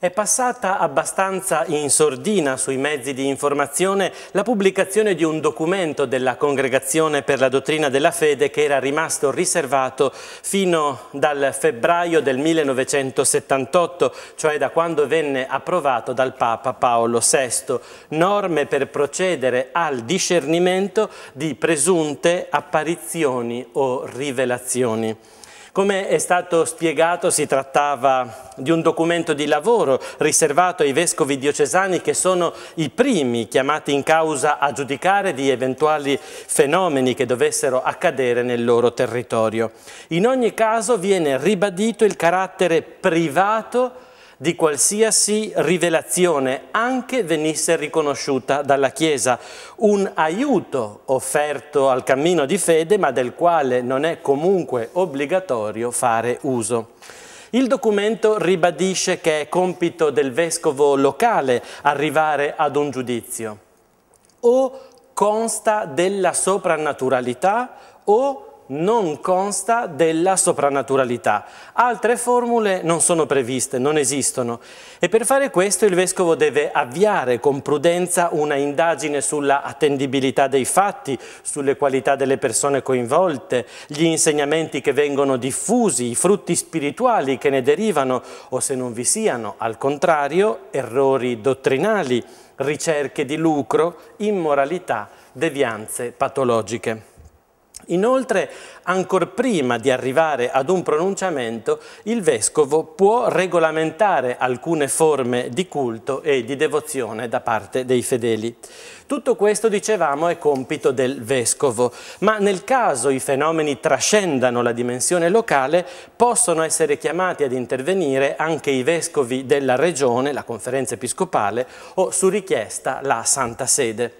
È passata abbastanza in sordina sui mezzi di informazione la pubblicazione di un documento della Congregazione per la Dottrina della Fede che era rimasto riservato fino dal febbraio del 1978, cioè da quando venne approvato dal Papa Paolo VI, norme per procedere al discernimento di presunte apparizioni o rivelazioni. Come è stato spiegato si trattava di un documento di lavoro riservato ai vescovi diocesani che sono i primi chiamati in causa a giudicare di eventuali fenomeni che dovessero accadere nel loro territorio. In ogni caso viene ribadito il carattere privato di qualsiasi rivelazione anche venisse riconosciuta dalla Chiesa, un aiuto offerto al cammino di fede ma del quale non è comunque obbligatorio fare uso. Il documento ribadisce che è compito del vescovo locale arrivare ad un giudizio. O consta della soprannaturalità o non consta della soprannaturalità. Altre formule non sono previste, non esistono. E per fare questo il Vescovo deve avviare con prudenza una indagine sulla attendibilità dei fatti, sulle qualità delle persone coinvolte, gli insegnamenti che vengono diffusi, i frutti spirituali che ne derivano o se non vi siano, al contrario, errori dottrinali, ricerche di lucro, immoralità, devianze patologiche. Inoltre, ancor prima di arrivare ad un pronunciamento, il Vescovo può regolamentare alcune forme di culto e di devozione da parte dei fedeli. Tutto questo, dicevamo, è compito del Vescovo, ma nel caso i fenomeni trascendano la dimensione locale, possono essere chiamati ad intervenire anche i Vescovi della Regione, la Conferenza Episcopale, o su richiesta la Santa Sede.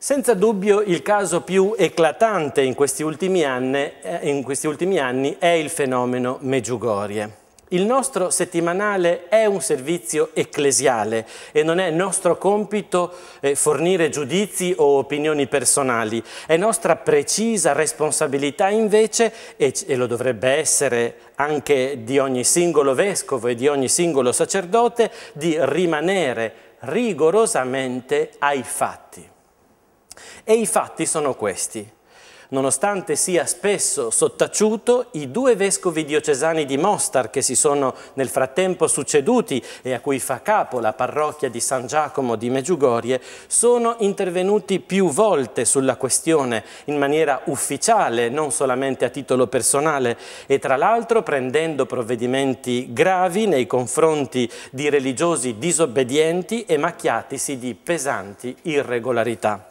Senza dubbio il caso più eclatante in questi, anni, eh, in questi ultimi anni, è il fenomeno Meggiugorie. Il nostro settimanale è un servizio ecclesiale e non è nostro compito eh, fornire giudizi o opinioni personali. È nostra precisa responsabilità invece, e lo dovrebbe essere anche di ogni singolo vescovo e di ogni singolo sacerdote, di rimanere rigorosamente ai fatti. E i fatti sono questi. Nonostante sia spesso sottaciuto, i due vescovi diocesani di Mostar che si sono nel frattempo succeduti e a cui fa capo la parrocchia di San Giacomo di Meggiugorie sono intervenuti più volte sulla questione in maniera ufficiale, non solamente a titolo personale e tra l'altro prendendo provvedimenti gravi nei confronti di religiosi disobbedienti e macchiatisi di pesanti irregolarità.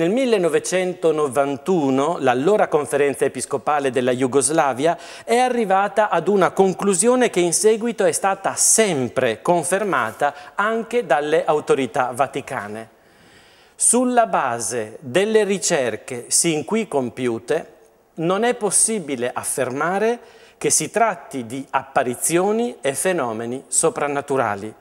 Nel 1991 l'allora conferenza episcopale della Jugoslavia è arrivata ad una conclusione che in seguito è stata sempre confermata anche dalle autorità vaticane. Sulla base delle ricerche sin qui compiute non è possibile affermare che si tratti di apparizioni e fenomeni soprannaturali,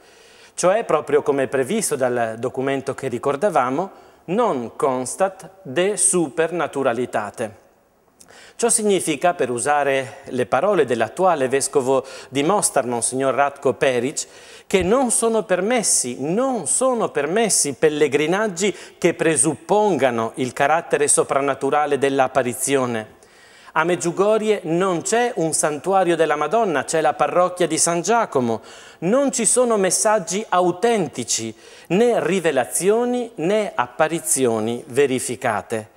cioè proprio come previsto dal documento che ricordavamo, non constat de supernaturalitate. Ciò significa, per usare le parole dell'attuale vescovo di Mostar, Monsignor Ratko Peric, che non sono permessi, non sono permessi pellegrinaggi che presuppongano il carattere soprannaturale dell'apparizione. A Meggiugorie non c'è un santuario della Madonna, c'è la parrocchia di San Giacomo. Non ci sono messaggi autentici, né rivelazioni né apparizioni verificate.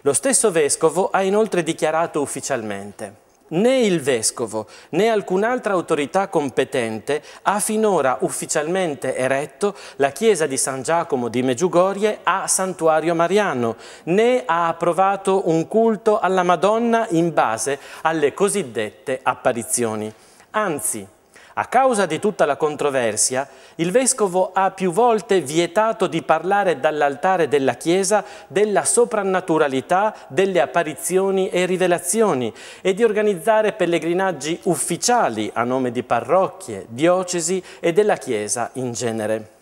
Lo stesso vescovo ha inoltre dichiarato ufficialmente né il vescovo né alcun'altra autorità competente ha finora ufficialmente eretto la chiesa di San Giacomo di Meggiugorie a santuario mariano, né ha approvato un culto alla Madonna in base alle cosiddette apparizioni. Anzi, a causa di tutta la controversia, il vescovo ha più volte vietato di parlare dall'altare della Chiesa della soprannaturalità delle apparizioni e rivelazioni e di organizzare pellegrinaggi ufficiali a nome di parrocchie, diocesi e della Chiesa in genere.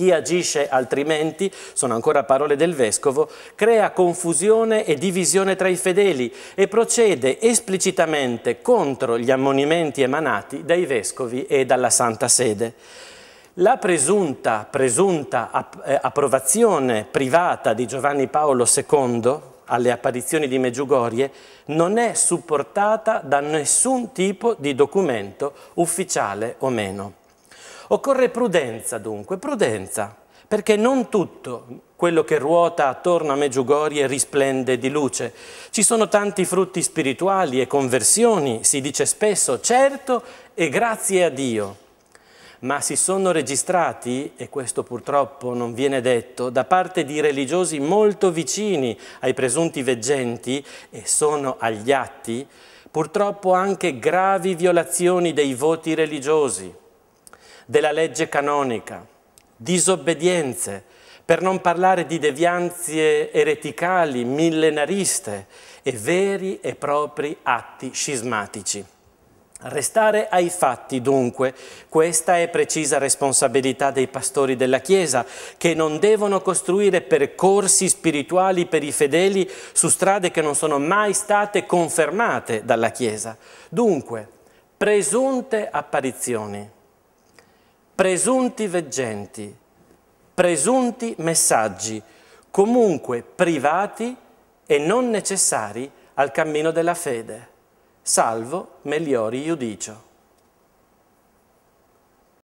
Chi agisce altrimenti, sono ancora parole del Vescovo, crea confusione e divisione tra i fedeli e procede esplicitamente contro gli ammonimenti emanati dai Vescovi e dalla Santa Sede. La presunta, presunta eh, approvazione privata di Giovanni Paolo II alle apparizioni di Meggiugorie non è supportata da nessun tipo di documento ufficiale o meno. Occorre prudenza dunque, prudenza, perché non tutto quello che ruota attorno a Meggiugorie risplende di luce. Ci sono tanti frutti spirituali e conversioni, si dice spesso, certo e grazie a Dio ma si sono registrati, e questo purtroppo non viene detto, da parte di religiosi molto vicini ai presunti veggenti e sono agli atti, purtroppo anche gravi violazioni dei voti religiosi della legge canonica, disobbedienze, per non parlare di devianze ereticali, millenariste e veri e propri atti scismatici. Restare ai fatti, dunque, questa è precisa responsabilità dei pastori della Chiesa, che non devono costruire percorsi spirituali per i fedeli su strade che non sono mai state confermate dalla Chiesa. Dunque, presunte apparizioni presunti veggenti, presunti messaggi, comunque privati e non necessari al cammino della fede, salvo Meliori Iudicio.